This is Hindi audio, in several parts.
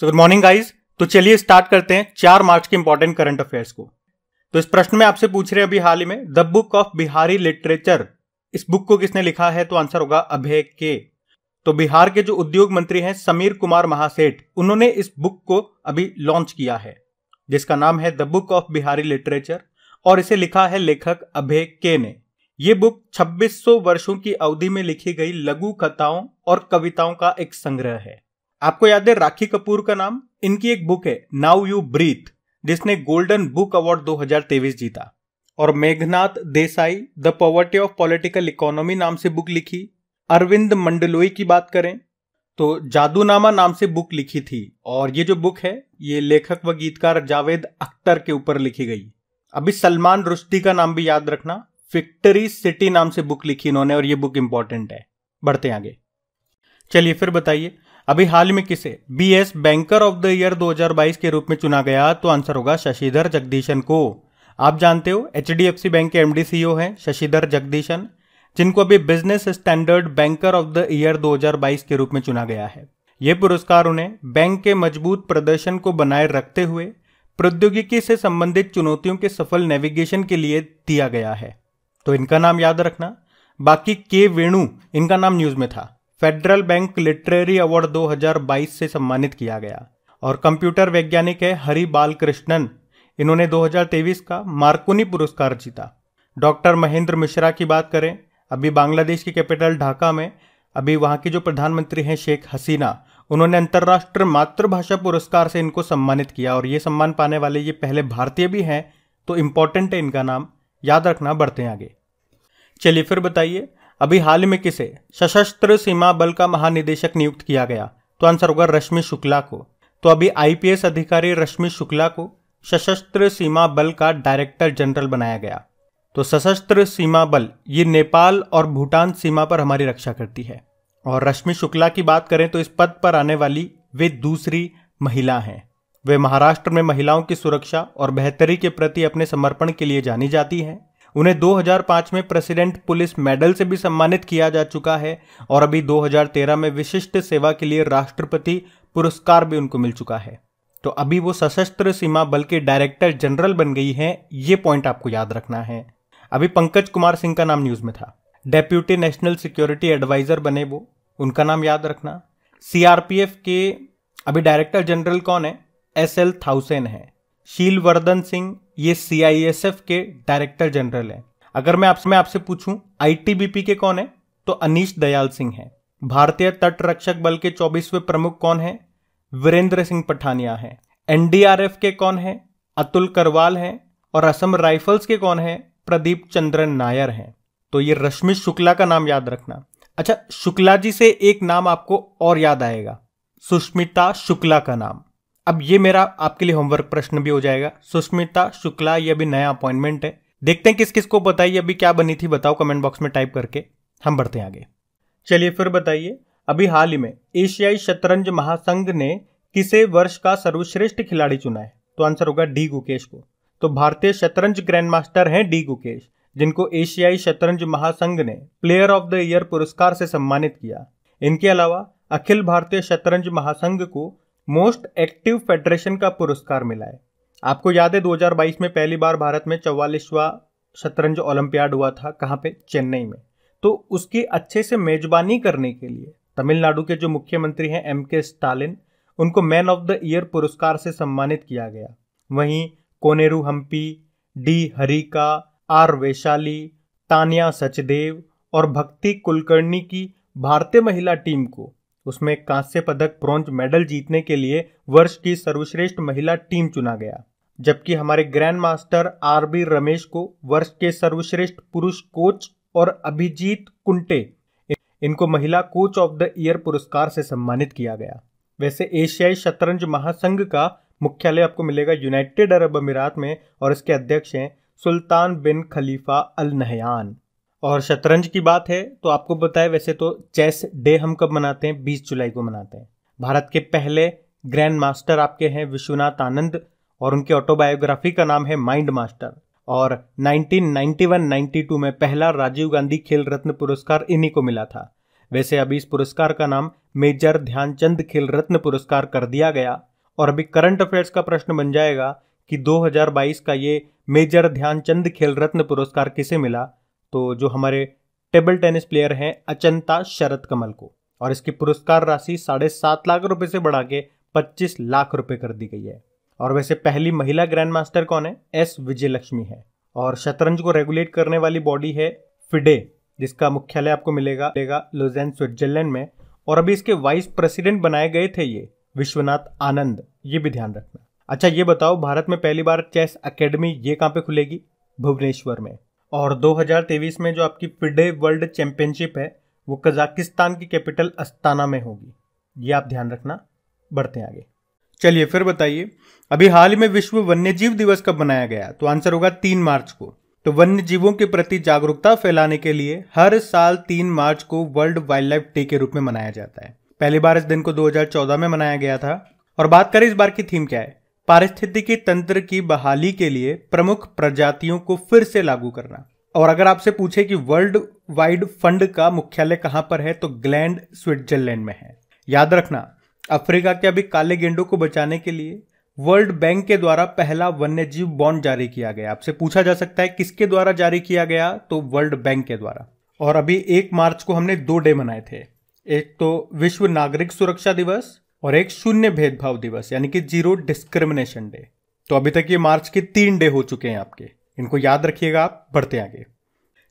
सो गुड मॉर्निंग गाइज तो चलिए स्टार्ट करते हैं चार मार्च के इंपॉर्टेंट करंट अफेयर्स को तो इस प्रश्न में आपसे पूछ रहे हैं अभी हाल ही में the book of Bihari literature इस बुक को किसने लिखा है तो आंसर होगा अभय के तो बिहार के जो उद्योग मंत्री हैं समीर कुमार महासेठ उन्होंने इस बुक को अभी लॉन्च किया है जिसका नाम है the book of Bihari literature और इसे लिखा है लेखक अभय के ने ये बुक 2600 वर्षों की अवधि में लिखी गई लघु कथाओं और कविताओं का एक संग्रह है आपको याद है राखी कपूर का नाम इनकी एक बुक है नाउ यू ब्रीथ जिसने गोल्डन बुक अवार्ड 2023 जीता और Meghnad Desai the poverty of political economy नाम से बुक लिखी अरविंद मंडलोई की बात करें तो जादूनामा नाम से बुक लिखी थी और ये जो बुक है ये लेखक व गीतकार जावेद अख्तर के ऊपर लिखी गई अभी सलमान रुश्ती का नाम भी याद रखना फिक्टरी सिटी नाम से बुक लिखी इन्होंने और ये बुक इंपॉर्टेंट है बढ़ते आगे चलिए फिर बताइए अभी हाल में किसे B S banker of the year 2022 के रूप में चुना गया तो आंसर होगा शशिधर जगदीशन को आप जानते हो H D F C bank के सी ओ e हैं शशिधर जगदीशन जिनको अभी business standard banker of the year 2022 के रूप में चुना गया है ये पुरस्कार उन्हें बैंक के मजबूत प्रदर्शन को बनाए रखते हुए प्रौद्योगिकी से संबंधित चुनौतियों के सफल नेविगेशन के लिए दिया गया है तो इनका नाम याद रखना बाकी के वेणु इनका नाम न्यूज में था फेडरल बैंक लिटरेरी अवार्ड 2022 से सम्मानित किया गया और कंप्यूटर वैज्ञानिक है हरि बालकृष्णन इन्होंने 2023 का मार्कुनी पुरस्कार जीता डॉक्टर महेंद्र मिश्रा की बात करें अभी बांग्लादेश की कैपिटल ढाका में अभी वहाँ की जो प्रधानमंत्री हैं शेख हसीना उन्होंने अंतर्राष्ट्रीय मातृभाषा पुरस्कार से इनको सम्मानित किया और ये सम्मान पाने वाले ये पहले भारतीय भी हैं तो इम्पोर्टेंट है इनका नाम याद रखना बढ़ते हैं आगे चलिए फिर बताइए अभी हाल में किसे सशस्त्र सीमा बल का महानिदेशक नियुक्त किया गया तो आंसर होगा रश्मि शुक्ला को तो अभी आईपीएस अधिकारी रश्मि शुक्ला को सशस्त्र सीमा बल का डायरेक्टर जनरल बनाया गया तो सशस्त्र सीमा बल ये नेपाल और भूटान सीमा पर हमारी रक्षा करती है और रश्मि शुक्ला की बात करें तो इस पद पर आने वाली वे दूसरी महिला हैं वे महाराष्ट्र में महिलाओं की सुरक्षा और बेहतरी के प्रति अपने समर्पण के लिए जानी जाती हैं उन्हें 2005 में प्रेसिडेंट पुलिस मेडल से भी सम्मानित किया जा चुका है और अभी 2013 में विशिष्ट सेवा के लिए राष्ट्रपति पुरस्कार भी उनको मिल चुका है तो अभी वो सशस्त्र सीमा बल के डायरेक्टर जनरल बन गई हैं ये पॉइंट आपको याद रखना है अभी पंकज कुमार सिंह का नाम न्यूज में था डेप्यूटी नेशनल सिक्योरिटी एडवाइजर बने वो उनका नाम याद रखना सीआरपीएफ के अभी डायरेक्टर जनरल कौन है एस एल थाउसेन है शीलवर्धन सिंह ये सीआईएसएफ के डायरेक्टर जनरल हैं अगर मैं आपसे मैं आपसे पूछूं आईटीबीपी के कौन है तो अनिश दयाल सिंह है भारतीय तट रक्षक बल के चौबीसवें प्रमुख कौन है वीरेंद्र सिंह पठानिया है एनडीआरएफ के कौन है अतुल करवाल हैं और असम राइफल्स के कौन है प्रदीप चंद्रन नायर हैं तो ये रश्मि शुक्ला का नाम याद रखना अच्छा शुक्ला जी से एक नाम आपको और याद आएगा सुष्मिता शुक्ला का नाम अब ये मेरा आपके लिए होमवर्क प्रश्न भी हो जाएगा सुष्मिता शुक्ला ये अभी नया अपॉइंटमेंट है देखते हैं किस किस को बताइए अभी क्या बनी थी बताओ कमेंट बॉक्स में टाइप करके हम बढ़ते हैं आगे चलिए फिर बताइए अभी हाल ही में एशियाई शतरंज महासंघ ने किसे वर्ष का सर्वश्रेष्ठ खिलाड़ी चुना है तो आंसर होगा डी गुकेश को तो भारतीय शतरंज ग्रैंड मास्टर हैं डी गुकेश जिनको एशियाई शतरंज महासंघ ने प्लेयर ऑफ द ईयर पुरस्कार से सम्मानित किया इनके अलावा अखिल भारतीय शतरंज महासंघ को मोस्ट एक्टिव फेडरेशन का पुरस्कार मिला है आपको याद है 2022 में पहली बार भारत में चौवालीसवा शतरंज ओलंपियाड हुआ था कहाँ पे चेन्नई में तो उसकी अच्छे से मेजबानी करने के लिए तमिलनाडु के जो मुख्यमंत्री हैं एम के स्टालिन उनको मैन ऑफ द ईयर पुरस्कार से सम्मानित किया गया वहीं कोनेरू हम्पी डी हरिका आर वैशाली तानिया सचदेव और भक्ति कुलकर्णी की भारतीय महिला टीम को उसमें कांस्य पदक ब्रॉन्ज मेडल जीतने के लिए वर्ष की सर्वश्रेष्ठ महिला टीम चुना गया जबकि हमारे grand master R B Ramesh को वर्ष के सर्वश्रेष्ठ पुरुष कोच और अभिजीत कुंटे इनको महिला कोच ऑफ द ईयर पुरस्कार से सम्मानित किया गया वैसे एशियाई शतरंज महासंघ का मुख्यालय आपको मिलेगा यूनाइटेड अरब अमीरात में और इसके अध्यक्ष हैं सुल्तान बिन खलीफा अल नहयान और शतरंज की बात है तो आपको बताए वैसे तो चेस डे हम कब मनाते हैं बीस जुलाई को मनाते हैं भारत के पहले ग्रैंड मास्टर आपके हैं विश्वनाथ आनंद और उनके ऑटोबायोग्राफी का नाम है माइंड मास्टर और 1991-92 में पहला राजीव गांधी खेल रत्न पुरस्कार इन्हीं को मिला था वैसे अभी इस पुरस्कार का नाम मेजर ध्यानचंद खेल रत्न पुरस्कार कर दिया गया और अभी करंट अफेयर्स का प्रश्न बन जाएगा कि 2022 का ये मेजर ध्यानचंद खेल रत्न पुरस्कार किसे मिला तो जो हमारे टेबल टेनिस प्लेयर हैं अचंता शरद कमल को और इसकी पुरस्कार राशि साढ़े सात लाख रुपए से बढ़ा के पच्चीस लाख रुपए कर दी गई है और वैसे पहली महिला ग्रैंड मास्टर कौन है एस विजयलक्ष्मी है और शतरंज को रेगुलेट करने वाली बॉडी है फिडे जिसका मुख्यालय आपको मिलेगा मिलेगा लुजैन स्विट्जरलैंड में और अभी इसके वाइस प्रेसिडेंट बनाए गए थे ये विश्वनाथ आनंद ये भी ध्यान रखना अच्छा ये बताओ भारत में पहली बार चेस अकेडमी ये कहाँ पे खुलेगी भुवनेश्वर में और 2023 में जो आपकी फिडे वर्ल्ड चैंपियनशिप है वो कजाकिस्तान की कैपिटल अस्ताना में होगी ये आप ध्यान रखना बढ़ते आगे चलिए फिर बताइए अभी हाल ही में विश्व वन्य जीव दिवस कब मनाया गया तो आंसर होगा तीन मार्च को तो वन्य जीवों के प्रति जागरूकता फैलाने के लिए हर साल तीन मार्च को वर्ल्ड वाइल्ड लाइफ डे के रूप में मनाया जाता है पहली बार इस दिन को 2014 में मनाया गया था और बात करें इस बार की थीम क्या है पारिस्थितिकी तंत्र की बहाली के लिए प्रमुख प्रजातियों को फिर से लागू करना और अगर आपसे पूछे कि वर्ल्ड वाइड फंड का मुख्यालय कहां पर है तो ग्लैंड स्विट्जरलैंड में है याद रखना अफ्रीका के अभी काले गेंडों को बचाने के लिए वर्ल्ड बैंक के द्वारा पहला वन्यजीव बॉन्ड जारी किया गया आपसे पूछा जा सकता है किसके द्वारा जारी किया गया तो वर्ल्ड बैंक के द्वारा और अभी एक मार्च को हमने दो डे मनाए थे एक तो विश्व नागरिक सुरक्षा दिवस और एक शून्य भेदभाव दिवस यानी कि जीरो डिस्क्रिमिनेशन डे तो अभी तक ये मार्च के तीन डे हो चुके हैं आपके इनको याद रखिएगा आप बढ़ते आगे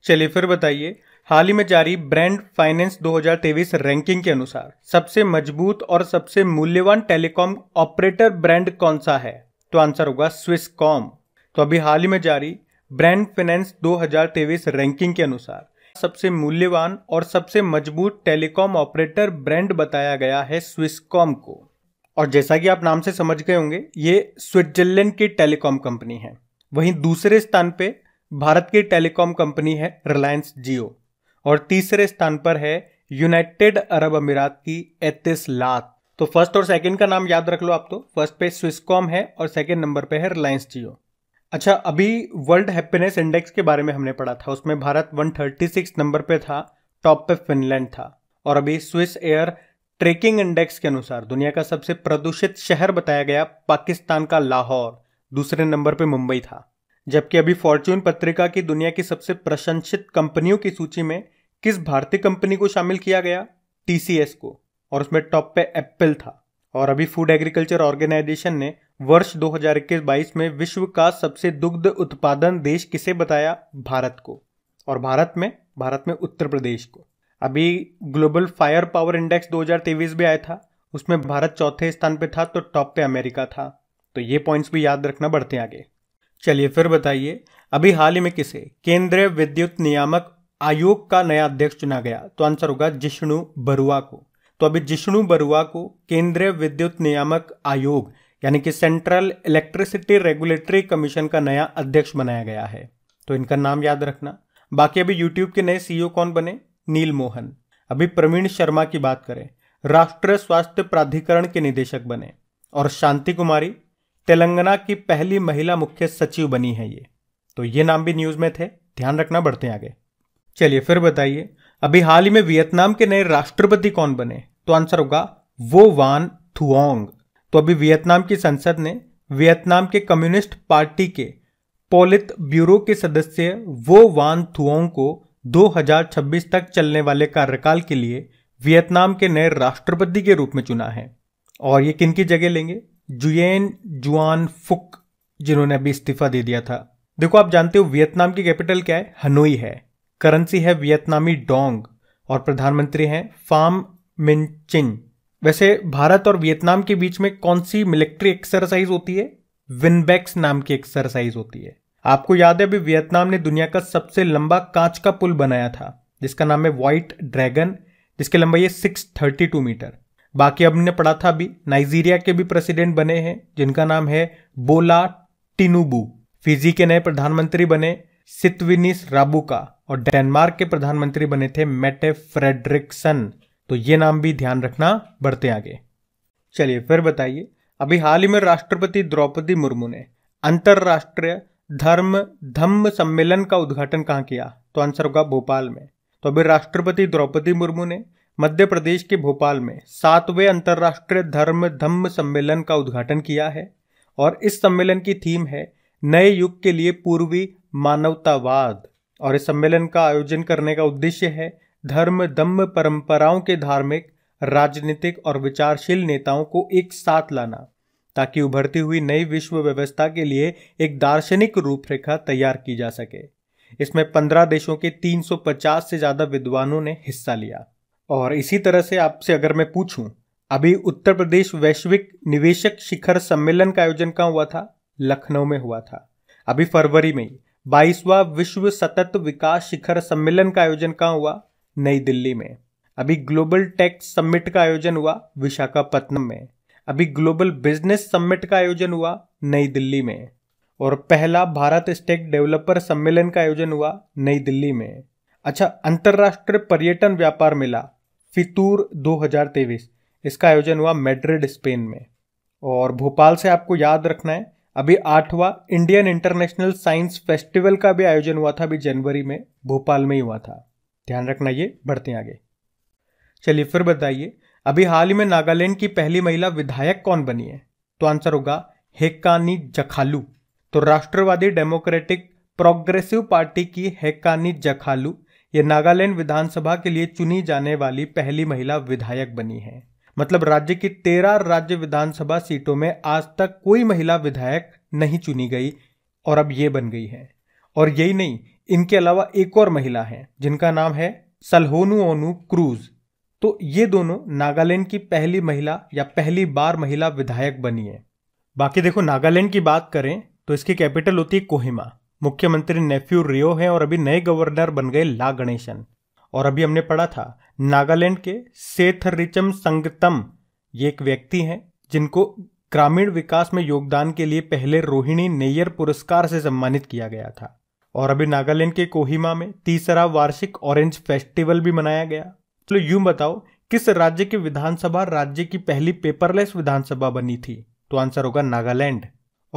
चलिए फिर बताइए हाल ही में जारी ब्रांड फाइनेंस 2023 रैंकिंग के अनुसार सबसे मजबूत और सबसे मूल्यवान टेलीकॉम ऑपरेटर ब्रांड कौन सा है तो आंसर होगा स्विस कॉम तो अभी हाल ही में जारी ब्रांड फाइनेंस 2023 रैंकिंग के अनुसार सबसे मूल्यवान और सबसे मजबूत टेलीकॉम ऑपरेटर ब्रांड बताया गया है स्विसकॉम को और जैसा कि आप नाम से समझ गए होंगे ये स्विट्जरलैंड की टेलीकॉम कंपनी है वहीं दूसरे स्थान पे भारत की टेलीकॉम कंपनी है रिलायंस जियो और तीसरे स्थान पर है यूनाइटेड अरब अमीरात की एतिस लात तो फर्स्ट और सेकंड का नाम याद रख लो आप तो फर्स्ट पे स्विसकॉम है और सेकंड नंबर पे है रिलायंस जियो अच्छा अभी वर्ल्ड हैप्पीनेस इंडेक्स के बारे में हमने पढ़ा था उसमें भारत 136 नंबर पे था टॉप पे फिनलैंड था और अभी स्विस एयर ट्रेकिंग इंडेक्स के अनुसार दुनिया का सबसे प्रदूषित शहर बताया गया पाकिस्तान का लाहौर दूसरे नंबर पे मुंबई था जबकि अभी फॉर्च्यून पत्रिका की दुनिया की सबसे प्रशंसित कंपनियों की सूची में किस भारतीय कंपनी को शामिल किया गया टीसीएस को और उसमें टॉप पे एप्पल था और अभी फूड एग्रीकल्चर ऑर्गेनाइजेशन ने वर्ष 2021-22 में विश्व का सबसे दुग्ध उत्पादन देश किसे बताया भारत को और भारत में भारत में उत्तर प्रदेश को अभी ग्लोबल फायर पावर इंडेक्स 2023 भी आया था उसमें भारत चौथे स्थान पे था तो टॉप पे अमेरिका था तो ये पॉइंट्स भी याद रखना बढ़ते आगे चलिए फिर बताइए अभी हाल ही में किसे केंद्रीय विद्युत नियामक आयोग का नया अध्यक्ष चुना गया तो आंसर होगा जिष्णु बरुआ को तो अभी जिष्णु बरुआ को केंद्रीय विद्युत नियामक आयोग यानी कि सेंट्रल इलेक्ट्रिसिटी रेगुलेटरी कमीशन का नया अध्यक्ष बनाया गया है तो इनका नाम याद रखना बाकी अभी यूट्यूब के नए सीईओ e कौन बने नील मोहन अभी प्रवीण शर्मा की बात करें राष्ट्रीय स्वास्थ्य प्राधिकरण के निदेशक बने और शांति कुमारी तेलंगाना की पहली महिला मुख्य सचिव बनी है ये तो ये नाम भी न्यूज में थे ध्यान रखना बढ़ते आगे चलिए फिर बताइए अभी हाल ही में वियतनाम के नए राष्ट्रपति कौन बने तो आंसर होगा वो वान थुओंग तो अभी वियतनाम की संसद ने वियतनाम के कम्युनिस्ट पार्टी के पोलित ब्यूरो के सदस्य वो वान थुओंग को 2026 तक चलने वाले कार्यकाल के लिए वियतनाम के नए राष्ट्रपति के रूप में चुना है और ये किन की जगह लेंगे जुएन जुआन फुक जिन्होंने अभी इस्तीफा दे दिया था देखो आप जानते हो वियतनाम की कैपिटल क्या है हनोई है करेंसी है वियतनामी डोंग और प्रधानमंत्री हैं फाम चिंग वैसे भारत और वियतनाम के बीच में कौन सी मिलिट्री एक्सरसाइज होती है विनबैक्स नाम की एक्सरसाइज होती है आपको याद है अभी वियतनाम ने दुनिया का सबसे लंबा कांच का पुल बनाया था जिसका नाम है व्हाइट ड्रैगन जिसकी लंबाई है सिक्स थर्टी टू मीटर बाकी अब ने पढ़ा था अभी नाइजीरिया के भी प्रेसिडेंट बने हैं जिनका नाम है बोला टिनुबू फिजी के नए प्रधानमंत्री बने सितविनिस राबुका और डेनमार्क के प्रधानमंत्री बने थे मेटे फ्रेडरिक्सन तो ये नाम भी ध्यान रखना बढ़ते आगे चलिए फिर बताइए अभी हाल ही में राष्ट्रपति द्रौपदी मुर्मू ने अंतरराष्ट्रीय धर्म धम्म सम्मेलन का उद्घाटन कहाँ किया तो आंसर होगा भोपाल में तो अभी राष्ट्रपति द्रौपदी मुर्मू ने मध्य प्रदेश के भोपाल में सातवें अंतर्राष्ट्रीय धर्म धम्म सम्मेलन का उद्घाटन किया है और इस सम्मेलन की थीम है नए युग के लिए पूर्वी मानवतावाद और इस सम्मेलन का आयोजन करने का उद्देश्य है धर्म दम्भ परंपराओं के धार्मिक राजनीतिक और विचारशील नेताओं को एक साथ लाना ताकि उभरती हुई नई विश्व व्यवस्था के लिए एक दार्शनिक रूपरेखा तैयार की जा सके इसमें पंद्रह देशों के 350 से ज़्यादा विद्वानों ने हिस्सा लिया और इसी तरह से आपसे अगर मैं पूछूं अभी उत्तर प्रदेश वैश्विक निवेशक शिखर सम्मेलन का आयोजन कहाँ हुआ था लखनऊ में हुआ था अभी फरवरी में बाईसवा विश्व सतत विकास शिखर सम्मेलन का आयोजन कहाँ हुआ नई दिल्ली में अभी ग्लोबल टेक समिट का आयोजन हुआ विशाखापट्टनम में अभी ग्लोबल बिजनेस समिट का आयोजन हुआ नई दिल्ली में और पहला भारत स्टेक डेवलपर सम्मेलन का आयोजन हुआ नई दिल्ली में अच्छा अंतर्राष्ट्रीय पर्यटन व्यापार मेला फितूर 2023 इसका आयोजन हुआ मेड्रिड स्पेन में और भोपाल से आपको याद रखना है अभी आठवां इंडियन इंटरनेशनल साइंस फेस्टिवल का भी आयोजन हुआ था अभी जनवरी में भोपाल में ही हुआ था ध्यान रखना ये बढ़ते आगे चलिए फिर बताइए अभी हाल ही में नागालैंड की पहली महिला विधायक कौन बनी है तो आंसर होगा हेकानी जखालू तो राष्ट्रवादी डेमोक्रेटिक प्रोग्रेसिव पार्टी की हेकानी जखालू ये नागालैंड विधानसभा के लिए चुनी जाने वाली पहली महिला विधायक बनी है मतलब राज्य की तेरह राज्य विधानसभा सीटों में आज तक कोई महिला विधायक नहीं चुनी गई और अब ये बन गई है और यही नहीं इनके अलावा एक और महिला है जिनका नाम है सलहोनू ओनू क्रूज तो ये दोनों नागालैंड की पहली महिला या पहली बार महिला विधायक बनी है बाकी देखो नागालैंड की बात करें तो इसकी कैपिटल होती है कोहिमा मुख्यमंत्री नेफ्यू रियो हैं और अभी नए गवर्नर बन गए ला गणेशन और अभी हमने पढ़ा था नागालैंड के सेथ रिचम संगतम ये एक व्यक्ति हैं जिनको ग्रामीण विकास में योगदान के लिए पहले रोहिणी नेयर पुरस्कार से सम्मानित किया गया था और अभी नागालैंड के कोहिमा में तीसरा वार्षिक ऑरेंज फेस्टिवल भी मनाया गया चलो तो यूं बताओ किस राज्य की विधानसभा राज्य की पहली पेपरलेस विधानसभा बनी थी तो आंसर होगा नागालैंड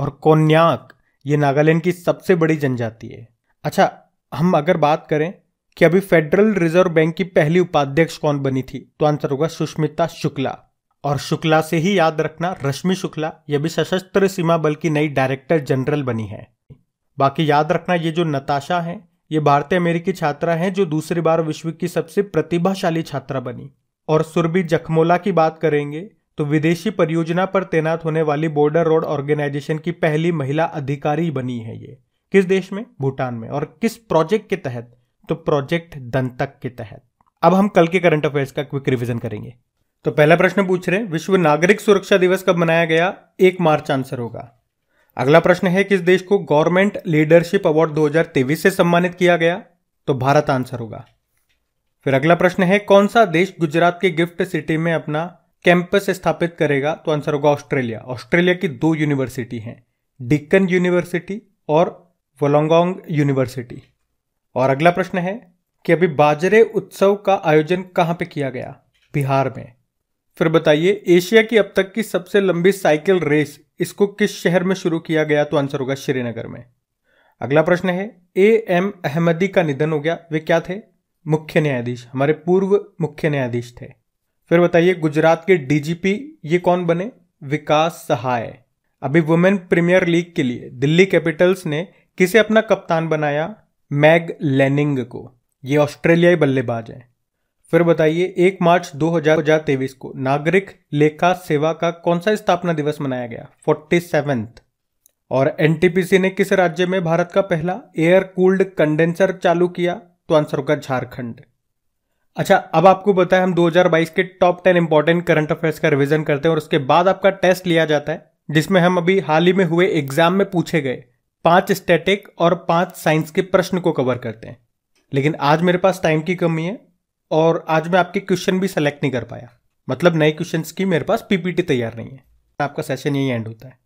और कोन्याक ये नागालैंड की सबसे बड़ी जनजाति है अच्छा हम अगर बात करें कि अभी फेडरल रिजर्व बैंक की पहली उपाध्यक्ष कौन बनी थी तो आंसर होगा सुष्मिता शुक्ला और शुक्ला से ही याद रखना रश्मि शुक्ला यह भी सशस्त्र सीमा बल की नई डायरेक्टर जनरल बनी है बाकी याद रखना ये जो नताशा है ये भारतीय अमेरिकी छात्रा है जो दूसरी बार विश्व की सबसे प्रतिभाशाली छात्रा बनी और सुरभि जखमोला की बात करेंगे तो विदेशी परियोजना पर तैनात होने वाली बॉर्डर रोड ऑर्गेनाइजेशन की पहली महिला अधिकारी बनी है ये किस देश में भूटान में और किस प्रोजेक्ट के तहत तो प्रोजेक्ट दंतक के तहत अब हम कल के करंट अफेयर्स का क्विक रिविजन करेंगे तो पहला प्रश्न पूछ रहे हैं विश्व नागरिक सुरक्षा दिवस कब मनाया गया एक मार्च आंसर होगा अगला प्रश्न है किस देश को गवर्नमेंट लीडरशिप अवार्ड 2023 से सम्मानित किया गया तो भारत आंसर होगा फिर अगला प्रश्न है कौन सा देश गुजरात के गिफ्ट सिटी में अपना कैंपस स्थापित करेगा तो आंसर होगा ऑस्ट्रेलिया ऑस्ट्रेलिया की दो यूनिवर्सिटी हैं डिक्कन यूनिवर्सिटी और वोलोंगोंग यूनिवर्सिटी और अगला प्रश्न है कि अभी बाजरे उत्सव का आयोजन कहां पे किया गया बिहार में फिर बताइए एशिया की अब तक की सबसे लंबी साइकिल रेस इसको किस शहर में शुरू किया गया तो आंसर होगा श्रीनगर में अगला प्रश्न है ए एम अहमदी का निधन हो गया वे क्या थे मुख्य न्यायाधीश हमारे पूर्व मुख्य न्यायाधीश थे फिर बताइए गुजरात के डीजीपी ये कौन बने विकास सहाय अभी वुमेन प्रीमियर लीग के लिए दिल्ली कैपिटल्स ने किसे अपना कप्तान बनाया मैग लेनिंग को ये ऑस्ट्रेलियाई बल्लेबाज हैं फिर बताइए एक मार्च दो हजार तेईस को नागरिक लेखा सेवा का कौन सा स्थापना दिवस मनाया गया फोर्टी सेवेंथ और एनटीपीसी ने किस राज्य में भारत का पहला एयर कूल्ड कंडेंसर चालू किया तो आंसर होगा झारखंड अच्छा अब आपको पता हम 2022 के टॉप 10 इंपॉर्टेंट करंट अफेयर्स का रिवीजन करते हैं और उसके बाद आपका टेस्ट लिया जाता है जिसमें हम अभी हाल ही में हुए एग्जाम में पूछे गए पांच स्टैटिक और पांच साइंस के प्रश्न को कवर करते हैं लेकिन आज मेरे पास टाइम की कमी है और आज मैं आपके क्वेश्चन भी सेलेक्ट नहीं कर पाया मतलब नए क्वेश्चन की मेरे पास पीपीटी तैयार नहीं है आपका सेशन यही एंड होता है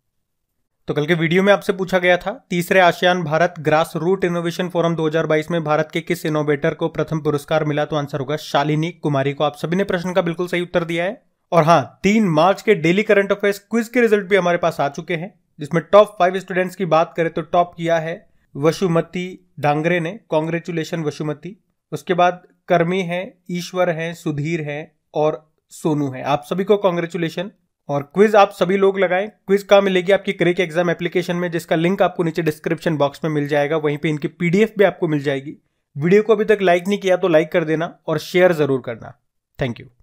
तो कल के वीडियो में आपसे पूछा गया था तीसरे ASEAN Bharat grass root innovation forum 2022 में भारत के किस इनोवेटर को प्रथम पुरस्कार मिला तो आंसर होगा शालिनी कुमारी को आप सभी ने प्रश्न का बिल्कुल सही उत्तर दिया है और हाँ तीन मार्च के डेली करंट अफेयर्स क्विज के रिजल्ट भी हमारे पास आ चुके हैं जिसमें टॉप फाइव स्टूडेंट्स की बात करें तो टॉप किया है वशुमती डांगरे ने कॉन्ग्रेचुलेशन वशुमती उसके बाद कर्मी हैं ईश्वर हैं सुधीर हैं और सोनू हैं आप सभी को कॉन्ग्रेचुलेशन और क्विज आप सभी लोग लगाएं क्विज कहाँ मिलेगी आपकी क्रेक एग्जाम एप्लीकेशन में जिसका लिंक आपको नीचे डिस्क्रिप्शन बॉक्स में मिल जाएगा वहीं पे इनकी पीडीएफ भी आपको मिल जाएगी वीडियो को अभी तक लाइक नहीं किया तो लाइक कर देना और शेयर जरूर करना थैंक यू